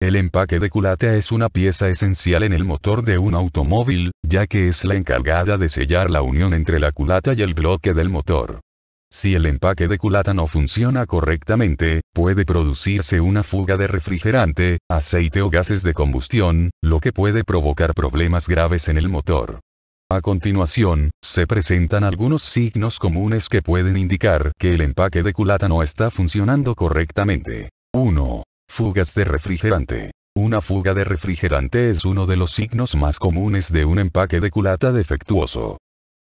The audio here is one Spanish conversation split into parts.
El empaque de culata es una pieza esencial en el motor de un automóvil, ya que es la encargada de sellar la unión entre la culata y el bloque del motor. Si el empaque de culata no funciona correctamente, puede producirse una fuga de refrigerante, aceite o gases de combustión, lo que puede provocar problemas graves en el motor. A continuación, se presentan algunos signos comunes que pueden indicar que el empaque de culata no está funcionando correctamente. 1. Fugas de refrigerante. Una fuga de refrigerante es uno de los signos más comunes de un empaque de culata defectuoso.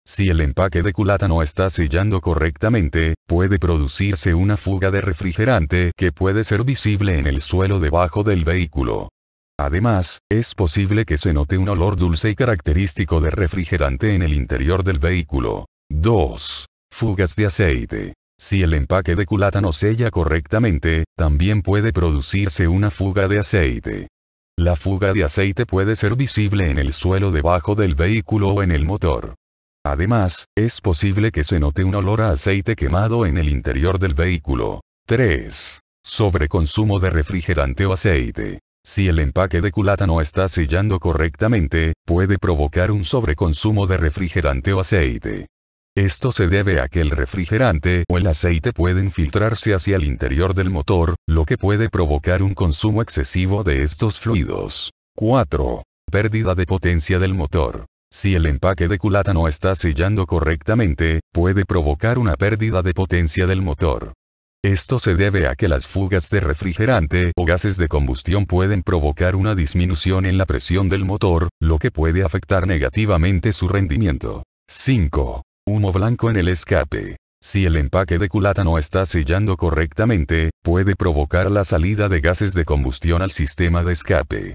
Si el empaque de culata no está sellando correctamente, puede producirse una fuga de refrigerante que puede ser visible en el suelo debajo del vehículo. Además, es posible que se note un olor dulce y característico de refrigerante en el interior del vehículo. 2. Fugas de aceite. Si el empaque de culata no sella correctamente, también puede producirse una fuga de aceite. La fuga de aceite puede ser visible en el suelo debajo del vehículo o en el motor. Además, es posible que se note un olor a aceite quemado en el interior del vehículo. 3. Sobreconsumo de refrigerante o aceite. Si el empaque de culata no está sellando correctamente, puede provocar un sobreconsumo de refrigerante o aceite. Esto se debe a que el refrigerante o el aceite pueden filtrarse hacia el interior del motor, lo que puede provocar un consumo excesivo de estos fluidos. 4. Pérdida de potencia del motor. Si el empaque de culata no está sellando correctamente, puede provocar una pérdida de potencia del motor. Esto se debe a que las fugas de refrigerante o gases de combustión pueden provocar una disminución en la presión del motor, lo que puede afectar negativamente su rendimiento. 5. Humo blanco en el escape. Si el empaque de culata no está sellando correctamente, puede provocar la salida de gases de combustión al sistema de escape.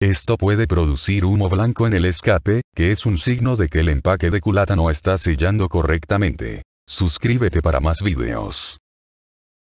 Esto puede producir humo blanco en el escape, que es un signo de que el empaque de culata no está sellando correctamente. Suscríbete para más videos.